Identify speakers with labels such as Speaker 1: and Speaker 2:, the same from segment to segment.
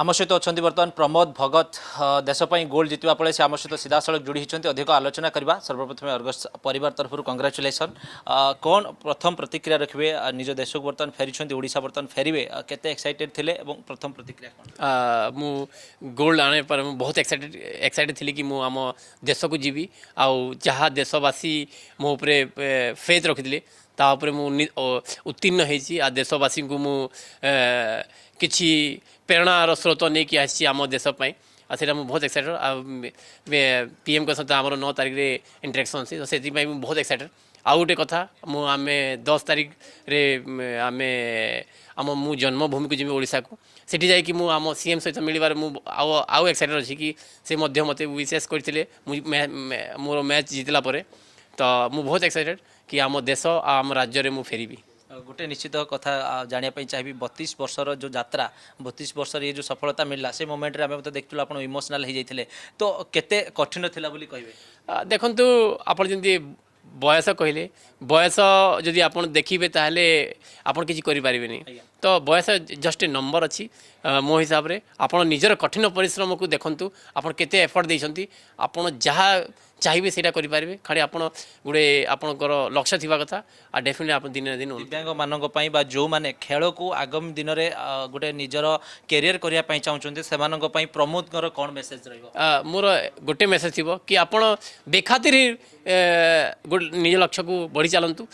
Speaker 1: आम सहित अच्छा बर्तमान प्रमोद भगत देशपाई गोल्ड जितवा फल से आम सहित सीधासख जोड़ी होती अधिक आलोचना करवा सर्वप्रथम अर्गस पर तरफ कंग्राचुलेसन कौन प्रथम प्रतिक्रिया रखिए निज देश को बर्तमान फेरी ओडा बर्तमान फेरवे के एक्साइटेड थे प्रथम
Speaker 2: प्रतिक्रिया मु गोल्ड आने पर बहुत एक्साइटेड एक्साइटेड थी कि आम देश को जीवी आउ जहाँ देशवासी मो फेथ रखी ତାପରେ ମୁଁ ଉତ୍ତୀର୍ଣ୍ଣ ହେଇଛି ଆଉ ଦେଶବାସୀଙ୍କୁ ମୁଁ କିଛି ପ୍ରେରଣାର ସ୍ରୋତ ନେଇକି ଆସିଛି ଆମ ଦେଶ ପାଇଁ ଆଉ ସେଇଟା ମୁଁ ବହୁତ ଏକ୍ସାଇଟେଡ଼ ଆଉ ପି ଏମ୍ଙ୍କ ସହିତ ଆମର ନଅ ତାରିଖରେ ଇଣ୍ଟରାକ୍ସନ୍ ଅଛି ତ ସେଥିପାଇଁ ମୁଁ ବହୁତ ଏକ୍ସାଇଟେଡ଼ ଆଉ ଗୋଟେ କଥା ମୁଁ ଆମେ ଦଶ ତାରିଖରେ ଆମେ ଆମ ମୁଁ ଜନ୍ମଭୂମିକୁ ଯିବି ଓଡ଼ିଶାକୁ ସେଠି ଯାଇକି ମୁଁ ଆମ ସି ଏମ୍ ସହିତ ମିଳିବାର ମୁଁ ଆଉ ଆଉ ଏକ୍ସାଇଟେଡ଼ ଅଛି କି ସେ ମଧ୍ୟ ମୋତେ ୱିସେସ୍ କରିଥିଲେ ମୁଁ ମୋର ମ୍ୟାଚ୍ ଜିତିଲା ପରେ ତ ମୁଁ ବହୁତ ଏକ୍ସାଇଟେଡ଼ କି ଆମ ଦେଶ ଆଉ ଆମ ରାଜ୍ୟରେ ମୁଁ ଫେରିବି
Speaker 1: ଗୋଟେ ନିଶ୍ଚିତ କଥା ଜାଣିବା ପାଇଁ ଚାହିଁବି ବତିଶ ବର୍ଷର ଯେଉଁ ଯାତ୍ରା ବତିଶ ବର୍ଷରେ ଏ ଯେଉଁ ସଫଳତା ମିଳିଲା ସେ ମୋମେଣ୍ଟରେ ଆମେ ମଧ୍ୟ ଦେଖିଥିଲୁ ଆପଣ ଇମୋସନାଲ୍ ହେଇଯାଇଥିଲେ ତ କେତେ କଠିନ ଥିଲା ବୋଲି କହିବେ
Speaker 2: ଦେଖନ୍ତୁ ଆପଣ ଯେମିତି ବୟସ କହିଲେ ବୟସ ଯଦି ଆପଣ ଦେଖିବେ ତାହେଲେ ଆପଣ କିଛି କରିପାରିବେନି ତ ବୟସ ଜଷ୍ଟ ଏ ନମ୍ବର ଅଛି ମୋ ହିସାବରେ ଆପଣ ନିଜର କଠିନ ପରିଶ୍ରମକୁ ଦେଖନ୍ତୁ ଆପଣ କେତେ ଏଫର୍ଟ ଦେଇଛନ୍ତି ଆପଣ ଯାହା ଚାହିଁବେ ସେଇଟା କରିପାରିବେ ଖାଲି ଆପଣ ଗୋଟେ ଆପଣଙ୍କର ଲକ୍ଷ୍ୟ ଥିବା କଥା ଆଉ ଡେଫିନେଟ୍ ଆପଣ ଦିନେ ଦିନ ଦିବ୍ୟାଙ୍ଗମାନଙ୍କ ପାଇଁ ବା ଯେଉଁମାନେ ଖେଳକୁ ଆଗାମୀ
Speaker 1: ଦିନରେ ଗୋଟେ ନିଜର କ୍ୟାରିୟର କରିବା ପାଇଁ ଚାହୁଁଛନ୍ତି ସେମାନଙ୍କ ପାଇଁ ପ୍ରମୋଦଙ୍କର କ'ଣ ମେସେଜ୍ ରହିବ
Speaker 2: ମୋର ଗୋଟେ ମେସେଜ୍ ଥିବ କି ଆପଣ ବେଖାତିର ନିଜ ଲକ୍ଷ୍ୟକୁ ବଢ଼ି ଚାଲନ୍ତୁ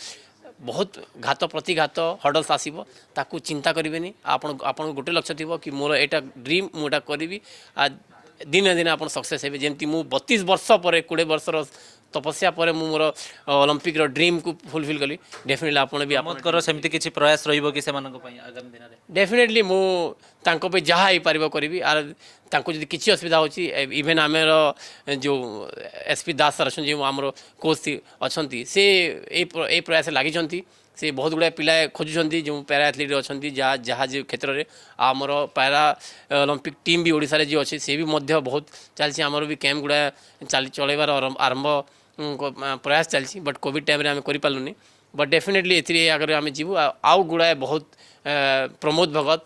Speaker 2: ବହୁତ ଘାତ ପ୍ରତିଘାତ ହର୍ଡ଼ଲ୍ସ ଆସିବ ତାକୁ ଚିନ୍ତା କରିବେନି ଆପଣ ଆପଣଙ୍କୁ ଗୋଟେ ଲକ୍ଷ୍ୟ ଥିବ କି ମୋର ଏଇଟା ଡ୍ରିମ୍ ମୁଁ ଏଇଟା କରିବି ଦିନେ ଦିନେ ଆପଣ ସକ୍ସେସ୍ ହେବେ ଯେମିତି ମୁଁ ବତିଶ ବର୍ଷ ପରେ କୋଡ଼ିଏ ବର୍ଷର ତପସ୍ୟା ପରେ ମୁଁ ମୋର ଅଲମ୍ପିକ୍ର ଡ୍ରିମ୍କୁ ଫୁଲଫିଲ୍ କଲି ଡେଫିନେଟଲି ଆପଣ ବି ଆପଣଙ୍କର ସେମିତି କିଛି ପ୍ରୟାସ ରହିବ କି ସେମାନଙ୍କ ପାଇଁ ଆଗାମୀ ଦିନରେ ଡେଫିନେଟଲି ମୁଁ ତାଙ୍କ ପାଇଁ ଯାହା ହେଇପାରିବ କରିବି ଆର୍ ତାଙ୍କୁ ଯଦି କିଛି ଅସୁବିଧା ହେଉଛି ଇଭେନ୍ ଆମର ଯେଉଁ ଏସ୍ ପି ଦାସ ସାର୍ ଅଛନ୍ତି ଆମର କୋଚ୍ ଅଛନ୍ତି ସେ ଏଇ ଏଇ ପ୍ରୟାସ ଲାଗିଛନ୍ତି ସେ ବହୁତ ଗୁଡ଼ାଏ ପିଲା ଖୋଜୁଛନ୍ତି ଯେଉଁ ପାରା ଆଥଲିଟ୍ ଅଛନ୍ତି ଯାହା ଯାହା ଯେଉଁ କ୍ଷେତ୍ରରେ ଆମର ପାରା ଅଲମ୍ପିକ୍ ଟିମ୍ ବି ଓଡ଼ିଶାରେ ଯିଏ ଅଛି ସେ ବି ମଧ୍ୟ ବହୁତ ଚାଲିଛି ଆମର ବି କ୍ୟାମ୍ପ ଗୁଡ଼ାଏ ଚାଲି ଚଳାଇବାର ଆରମ୍ଭ ପ୍ରୟାସ ଚାଲିଛି ବଟ୍ କୋଭିଡ଼ ଟାଇମ୍ରେ ଆମେ କରିପାରିଲୁନି ବଟ୍ ଡେଫିନେଟଲି ଏଥିରେ ଆଗରେ ଆମେ ଯିବୁ ଆଉ ଗୁଡ଼ାଏ ବହୁତ ପ୍ରମୋଦ ଭଗତ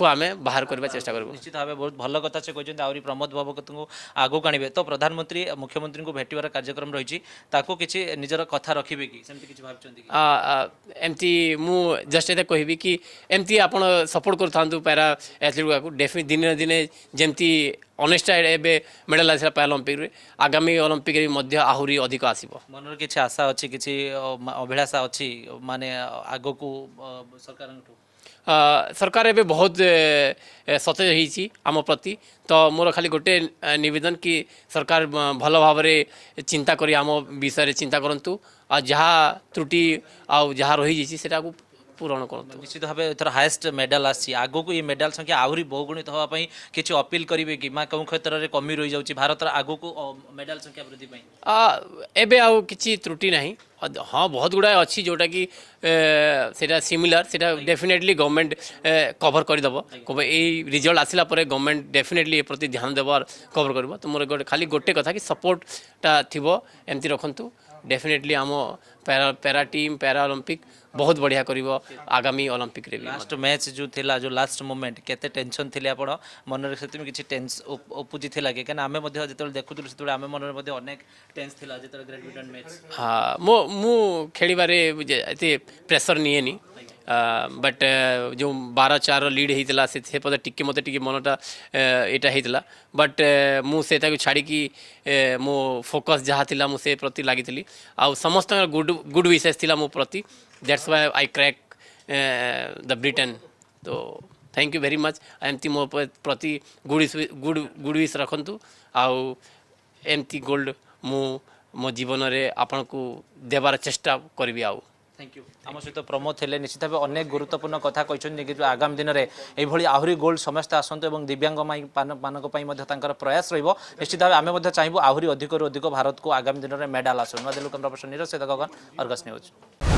Speaker 2: କୁ ଆମେ ବାହାର କରିବା ଚେଷ୍ଟା କରିବୁ ନିଶ୍ଚିତ
Speaker 1: ଭାବେ ବହୁତ ଭଲ କଥା ସେ କହିଛନ୍ତି ଆହୁରି ପ୍ରମୋଦ ଭଗବତଙ୍କୁ ଆଗକୁ ଆଣିବେ ତ ପ୍ରଧାନମନ୍ତ୍ରୀ ମୁଖ୍ୟମନ୍ତ୍ରୀଙ୍କୁ ଭେଟିବାର କାର୍ଯ୍ୟକ୍ରମ ରହିଛି ତାକୁ କିଛି ନିଜର କଥା ରଖିବେ କି ସେମିତି କିଛି ଭାବିଛନ୍ତି
Speaker 2: ଏମିତି ମୁଁ ଜଷ୍ଟ ଏତେ କହିବି କି ଏମିତି ଆପଣ ସପୋର୍ଟ କରୁଥାନ୍ତୁ ପାରା ଆଥଲିଟ୍କୁ ଡେଫି ଦିନେ ଦିନେ ଯେମିତି ଅନେଷ୍ଟାଇଡ୍ ଏବେ ମେଡ଼ାଲ୍ ଆସିଲା ପାରାଲମ୍ପିକ୍ରେ ଆଗାମୀ ଅଲମ୍ପିକ୍ରେ ମଧ୍ୟ ଆହୁରି ଅଧିକ ଆସିବ ମନରେ କିଛି ଆଶା ଅଛି କିଛି
Speaker 1: ଅଭିଳାଷା ଅଛି ମାନେ ଆଗକୁ ସରକାରଙ୍କଠୁ
Speaker 2: सरकार ए बहुत ସତେଜ ହେଇଛି ଆମ ପ୍ରତି ତ ମୋର ଖାଲି ଗୋଟେ ନିବେଦନ କି ସରକାର ଭଲ ଭାବରେ ଚିନ୍ତା କରି ଆମ ବିଷୟରେ ଚିନ୍ତା କରନ୍ତୁ ଆଉ ଯାହା ତ୍ରୁଟି ଆଉ ଯାହା ରହିଯାଇଛି ସେଟାକୁ ପୂରଣ କରନ୍ତୁ ନିଶ୍ଚିତ ଭାବେ ଏଥର ହାଏଷ୍ଟ
Speaker 1: ମେଡାଲ ଆସିଛି ଆଗକୁ ଏ ମେଡାଲ ସଂଖ୍ୟା ଆହୁରି ବହୁଗୁଣିତ ହେବା ପାଇଁ କିଛି ଅପିଲ କରିବେ କି ମା କେଉଁ କ୍ଷେତ୍ରରେ କମି
Speaker 2: ରହିଯାଉଛି ଭାରତର ଆଗକୁ
Speaker 1: ମେଡାଲ ସଂଖ୍ୟା ବୃଦ୍ଧି ପାଇଁ
Speaker 2: ଏବେ ଆଉ କିଛି ତ୍ରୁଟି ନାହିଁ ହଁ ବହୁତ ଗୁଡ଼ାଏ ଅଛି ଯେଉଁଟାକି ସେଇଟା ସିମିଲାର ସେଇଟା ଡେଫିନେଟଲି ଗଭର୍ଣ୍ଣମେଣ୍ଟ କଭର କରିଦେବ ଏଇ ରିଜଲ୍ଟ ଆସିଲା ପରେ ଗଭର୍ଣ୍ଣମେଣ୍ଟ ଡେଫିନେଟଲି ଏ ପ୍ରତି ଧ୍ୟାନ ଦେବାର କଭର କରିବ ତ ମୋର ଗୋଟେ ଖାଲି ଗୋଟେ କଥା କି ସପୋର୍ଟଟା ଥିବ ଏମିତି ରଖନ୍ତୁ डेफिनेटली आम para para team Paralympic बहुत बढ़िया कर आगामी ओलंपिक रे लास्ट मैच जो
Speaker 1: थिला जो लास्ट मोमेंट केते टेंशन थिले आपण मन रे सेति किछि टेंस ओपुजि थिला के कना आमे मध्ये जतल देखुथुल सेतुले आमे मन रे मध्ये अनेक टेंस थिला जतल ग्रेट ब्रिटेन मैच
Speaker 2: हां मो मु खेलिबारे एते प्रेशर निएनी ಬಟ್ ଯେଉଁ ବାର ଚାରର ଲିଡ଼୍ ହେଇଥିଲା ସେ ଟିକେ ମୋତେ ଟିକେ ମନଟା ଏଇଟା ହେଇଥିଲା ବଟ୍ ମୁଁ ସେଇଟାକୁ ଛାଡ଼ିକି ମୋ ଫୋକସ୍ ଯାହା ଥିଲା ମୁଁ ସେ ପ୍ରତି ଲାଗିଥିଲି ଆଉ ସମସ୍ତଙ୍କର ଗୁଡ୍ ଗୁଡ୍ ୱିସେସ୍ ଥିଲା ମୋ ପ୍ରତି that's why I crack the Britain ତ थैंक यू वेरी मच एमती मो प्रति गुड गुड गुड विश रखु आमती गोल्ड मु मो जीवन में आपन को देवार चेष्टा करी आउ
Speaker 1: থ্যাংক ইউ আমার সহ প্রমোদ লে নিশ্চিত ভাবে অনেক গুরুত্বপূর্ণ কথা কিন্তু কিন্তু আগামী দিনের এইভাবে আহরি গোল্ড সমস্তে আসন্তু এবং দিব্যাঙ্গ মানুষ তাঁর প্রয়াস রহব নিশ্চিত ভাবে আমি চাইবু আহরি অধিকর অধিক ভারতকে আগামী দিনের মেডাল আসু নূদিল্লি ক্যামেরা পর্সন নিরজ সৈত গগন অর্গস নিউজ